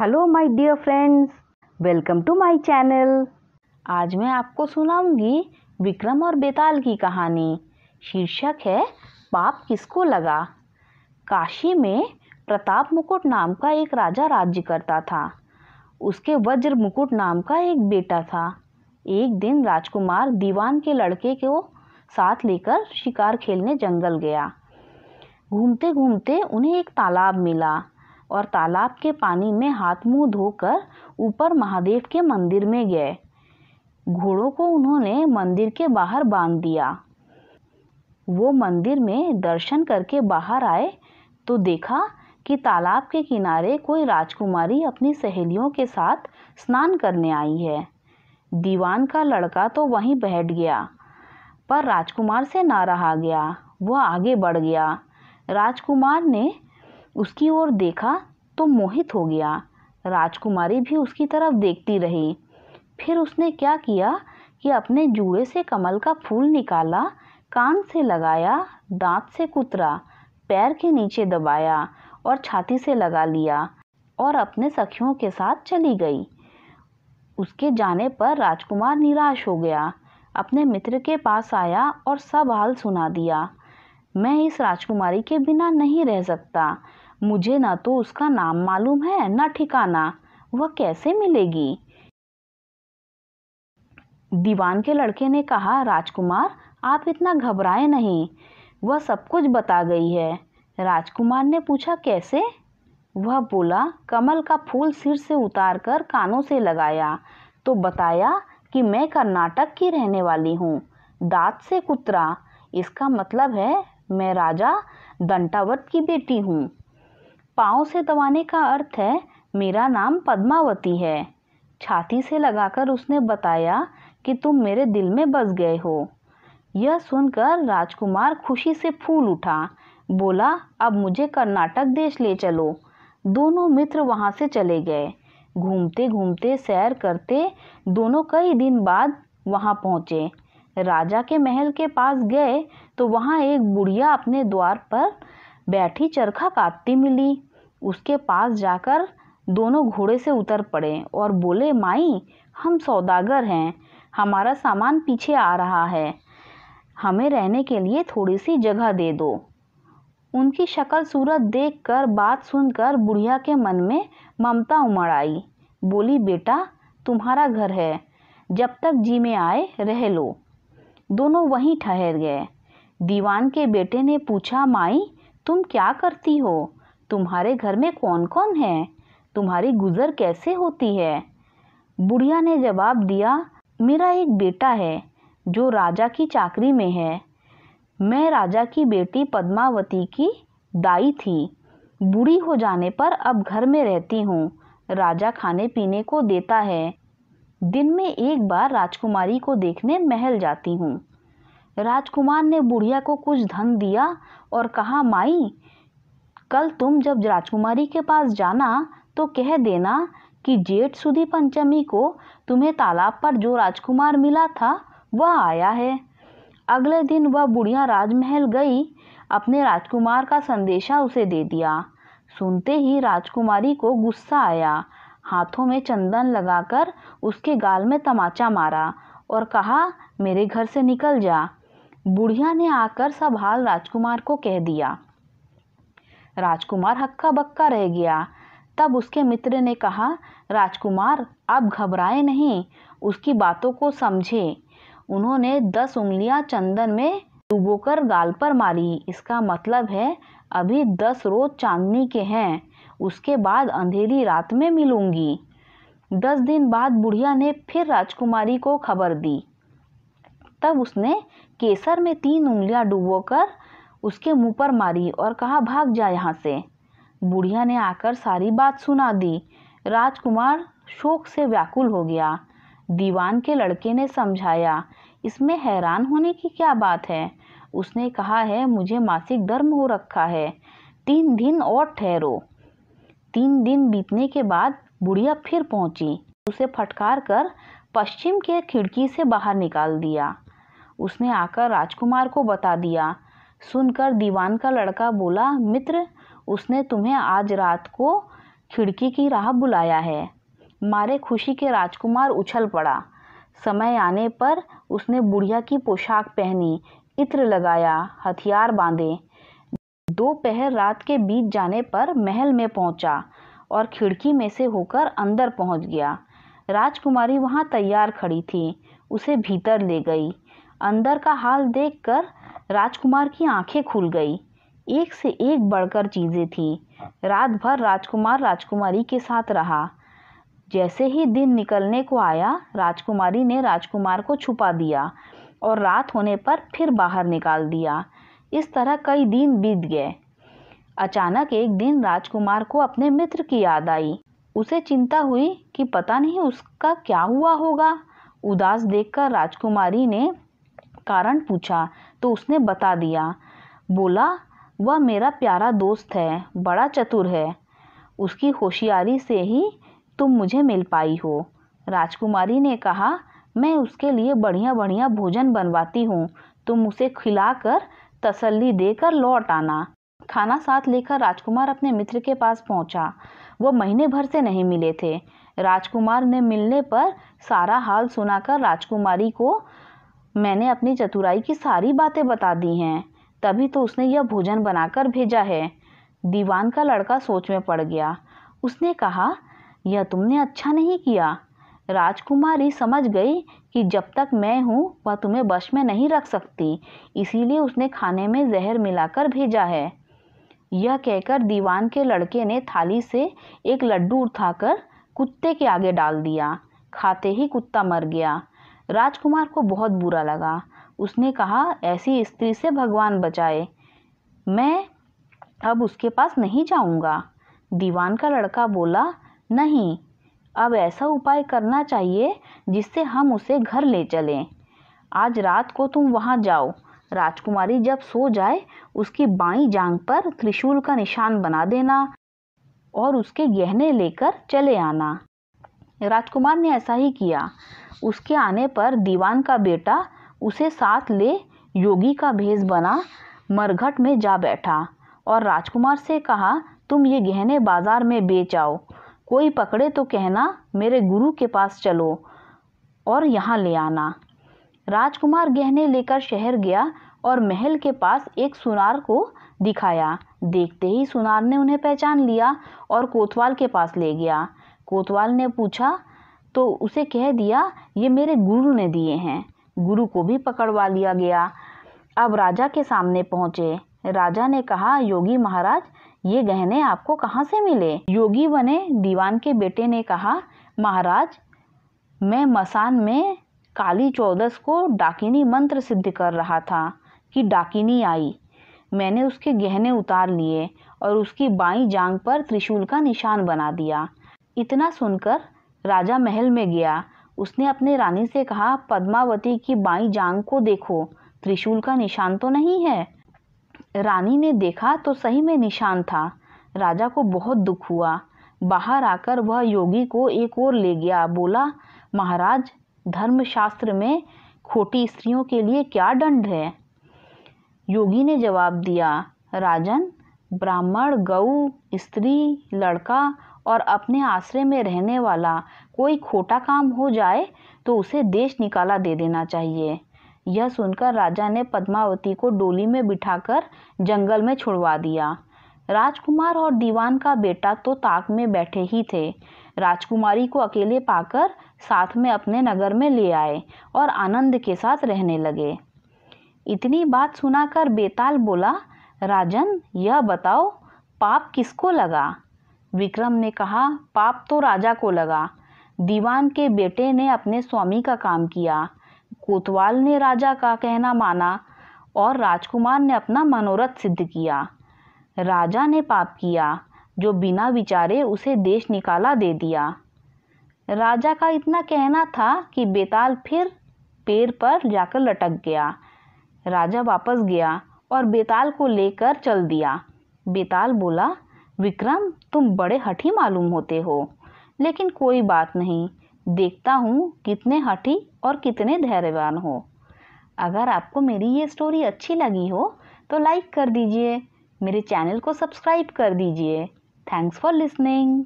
hello my dear friends welcome to my channel आज मैं आपको सुनाऊंगी विक्रम और बेताल की कहानी शीर्षक है पाप किसको लगा काशी में प्रताप मुकुट नाम का एक राजा राज्य करता था उसके वज्र मुकुट नाम का एक बेटा था एक दिन राजकुमार दीवान के लड़के को साथ लेकर शिकार खेलने जंगल गया घूमते घूमते उन्हें एक तालाब मिला और तालाब के पानी में हाथ मुंह धोकर ऊपर महादेव के मंदिर में गए घोड़ों को उन्होंने मंदिर के बाहर बांध दिया वो मंदिर में दर्शन करके बाहर आए तो देखा कि तालाब के किनारे कोई राजकुमारी अपनी सहेलियों के साथ स्नान करने आई है दीवान का लड़का तो वहीं बैठ गया पर राजकुमार से ना रहा गया वह आगे बढ़ गया राजकुमार ने उसकी ओर देखा तो मोहित हो गया राजकुमारी भी उसकी तरफ देखती रही फिर उसने क्या किया कि अपने जूड़े से कमल का फूल निकाला कान से लगाया दांत से कुतरा पैर के नीचे दबाया और छाती से लगा लिया और अपने सखियों के साथ चली गई उसके जाने पर राजकुमार निराश हो गया अपने मित्र के पास आया और सब हाल सुना दिया मैं इस राजकुमारी के बिना नहीं रह सकता मुझे ना तो उसका नाम मालूम है ना ठिकाना वह कैसे मिलेगी दीवान के लड़के ने कहा राजकुमार आप इतना घबराए नहीं वह सब कुछ बता गई है राजकुमार ने पूछा कैसे वह बोला कमल का फूल सिर से उतार कर कानों से लगाया तो बताया कि मैं कर्नाटक की रहने वाली हूँ दांत से कुतरा इसका मतलब है मैं राजा दंटावत की बेटी हूँ पाँव से दबाने का अर्थ है मेरा नाम पद्मावती है छाती से लगाकर उसने बताया कि तुम मेरे दिल में बस गए हो यह सुनकर राजकुमार खुशी से फूल उठा बोला अब मुझे कर्नाटक देश ले चलो दोनों मित्र वहाँ से चले गए घूमते घूमते सैर करते दोनों कई दिन बाद वहाँ पहुँचे राजा के महल के पास गए तो वहाँ एक बुढ़िया अपने द्वार पर बैठी चरखा काटती मिली उसके पास जाकर दोनों घोड़े से उतर पड़े और बोले माई हम सौदागर हैं हमारा सामान पीछे आ रहा है हमें रहने के लिए थोड़ी सी जगह दे दो उनकी शक्ल सूरत देख कर बात सुनकर बुढ़िया के मन में ममता उमड़ आई बोली बेटा तुम्हारा घर है जब तक जी में आए रह लो दोनों वहीं ठहर गए दीवान के बेटे ने पूछा माई तुम क्या करती हो तुम्हारे घर में कौन कौन है तुम्हारी गुजर कैसे होती है बुढ़िया ने जवाब दिया मेरा एक बेटा है जो राजा की चाकरी में है मैं राजा की बेटी पद्मावती की दाई थी बूढ़ी हो जाने पर अब घर में रहती हूँ राजा खाने पीने को देता है दिन में एक बार राजकुमारी को देखने महल जाती हूँ राजकुमार ने बुढ़िया को कुछ धन दिया और कहा माई कल तुम जब राजकुमारी के पास जाना तो कह देना कि जेठ सुधी पंचमी को तुम्हें तालाब पर जो राजकुमार मिला था वह आया है अगले दिन वह बुढ़िया राजमहल गई अपने राजकुमार का संदेशा उसे दे दिया सुनते ही राजकुमारी को गुस्सा आया हाथों में चंदन लगाकर उसके गाल में तमाचा मारा और कहा मेरे घर से निकल जा बुढ़िया ने आकर सब हाल राजकुमार को कह दिया राजकुमार हक्का बक्का रह गया तब उसके मित्र ने कहा राजकुमार आप घबराए नहीं उसकी बातों को समझे उन्होंने दस उंगलियां चंदन में डुबोकर गाल पर मारी इसका मतलब है अभी दस रोज चांदनी के हैं उसके बाद अंधेरी रात में मिलूंगी दस दिन बाद बुढ़िया ने फिर राजकुमारी को खबर दी तब उसने केसर में तीन उंगलियां डुबोकर उसके मुंह पर मारी और कहा भाग जा यहाँ से बुढ़िया ने आकर सारी बात सुना दी राजकुमार शोक से व्याकुल हो गया दीवान के लड़के ने समझाया इसमें हैरान होने की क्या बात है उसने कहा है मुझे मासिक धर्म हो रखा है तीन दिन और ठहरो तीन दिन बीतने के बाद बुढ़िया फिर पहुंची उसे फटकार कर पश्चिम के खिड़की से बाहर निकाल दिया उसने आकर राजकुमार को बता दिया सुनकर दीवान का लड़का बोला मित्र उसने तुम्हें आज रात को खिड़की की राह बुलाया है मारे खुशी के राजकुमार उछल पड़ा समय आने पर उसने बुढ़िया की पोशाक पहनी इत्र लगाया हथियार बांधे दोपहर रात के बीच जाने पर महल में पहुंचा और खिड़की में से होकर अंदर पहुंच गया राजकुमारी वहां तैयार खड़ी थी उसे भीतर ले गई अंदर का हाल देखकर राजकुमार की आंखें खुल गई एक से एक बढ़कर चीज़ें थीं रात भर राजकुमार राजकुमारी के साथ रहा जैसे ही दिन निकलने को आया राजकुमारी ने राजकुमार को छुपा दिया और रात होने पर फिर बाहर निकाल दिया इस तरह कई दिन बीत गए अचानक एक दिन राजकुमार को अपने मित्र की याद आई उसे चिंता हुई कि पता नहीं उसका क्या हुआ होगा उदास देखकर राजकुमारी ने कारण पूछा तो उसने बता दिया बोला वह मेरा प्यारा दोस्त है बड़ा चतुर है उसकी होशियारी से ही तुम मुझे मिल पाई हो राजकुमारी ने कहा मैं उसके लिए बढ़िया बढ़िया भोजन बनवाती हूँ तुम उसे खिलाकर तसल्ली देकर लौट आना खाना साथ लेकर राजकुमार अपने मित्र के पास पहुंचा वह महीने भर से नहीं मिले थे राजकुमार ने मिलने पर सारा हाल सुनाकर राजकुमारी को मैंने अपनी चतुराई की सारी बातें बता दी हैं तभी तो उसने यह भोजन बनाकर भेजा है दीवान का लड़का सोच में पड़ गया उसने कहा यह तुमने अच्छा नहीं किया राजकुमारी समझ गई कि जब तक मैं हूँ वह तुम्हें बश में नहीं रख सकती इसीलिए उसने खाने में जहर मिलाकर भेजा है यह कहकर दीवान के लड़के ने थाली से एक लड्डू उठाकर कुत्ते के आगे डाल दिया खाते ही कुत्ता मर गया राजकुमार को बहुत बुरा लगा उसने कहा ऐसी स्त्री से भगवान बचाए मैं अब उसके पास नहीं जाऊंगा दीवान का लड़का बोला नहीं अब ऐसा उपाय करना चाहिए जिससे हम उसे घर ले चलें आज रात को तुम वहाँ जाओ राजकुमारी जब सो जाए उसकी बाई जांग पर त्रिशूल का निशान बना देना और उसके गहने लेकर चले आना राजकुमार ने ऐसा ही किया उसके आने पर दीवान का बेटा उसे साथ ले योगी का भेज बना मरघट में जा बैठा और राजकुमार से कहा तुम ये गहने बाजार में बेच आओ कोई पकड़े तो कहना मेरे गुरु के पास चलो और यहाँ ले आना राजकुमार गहने लेकर शहर गया और महल के पास एक सुनार को दिखाया देखते ही सुनार ने उन्हें पहचान लिया और कोतवाल के पास ले गया कोतवाल ने पूछा तो उसे कह दिया ये मेरे गुरु ने दिए हैं गुरु को भी पकड़वा लिया गया अब राजा के सामने पहुंचे राजा ने कहा योगी महाराज ये गहने आपको कहाँ से मिले योगी बने दीवान के बेटे ने कहा महाराज मैं मसान में काली चौदस को डाकिनी मंत्र सिद्ध कर रहा था कि डाकिनी आई मैंने उसके गहने उतार लिए और उसकी बाई जांग पर त्रिशूल का निशान बना दिया इतना सुनकर राजा महल में गया उसने अपने रानी से कहा पद्मावती की बाई जांग को देखो त्रिशूल का निशान तो नहीं है रानी ने देखा तो सही में निशान था राजा को बहुत दुख हुआ बाहर आकर वह योगी को एक और ले गया बोला महाराज धर्मशास्त्र में खोटी स्त्रियों के लिए क्या दंड है योगी ने जवाब दिया राजन ब्राह्मण गऊ स्त्री लड़का और अपने आश्रय में रहने वाला कोई खोटा काम हो जाए तो उसे देश निकाला दे देना चाहिए यह सुनकर राजा ने पद्मावती को डोली में बिठाकर जंगल में छुड़वा दिया राजकुमार और दीवान का बेटा तो ताक में बैठे ही थे राजकुमारी को अकेले पाकर साथ में अपने नगर में ले आए और आनंद के साथ रहने लगे इतनी बात सुनाकर बेताल बोला राजन यह बताओ पाप किसको लगा विक्रम ने कहा पाप तो राजा को लगा दीवान के बेटे ने अपने स्वामी का काम किया कोतवाल ने राजा का कहना माना और राजकुमार ने अपना मनोरथ सिद्ध किया राजा ने पाप किया जो बिना विचारे उसे देश निकाला दे दिया राजा का इतना कहना था कि बेताल फिर पेड़ पर जाकर लटक गया राजा वापस गया और बेताल को लेकर चल दिया बेताल बोला विक्रम तुम बड़े हठी मालूम होते हो लेकिन कोई बात नहीं देखता हूँ कितने हठी और कितने धैर्यवान हो अगर आपको मेरी ये स्टोरी अच्छी लगी हो तो लाइक कर दीजिए मेरे चैनल को सब्सक्राइब कर दीजिए थैंक्स फॉर लिसनिंग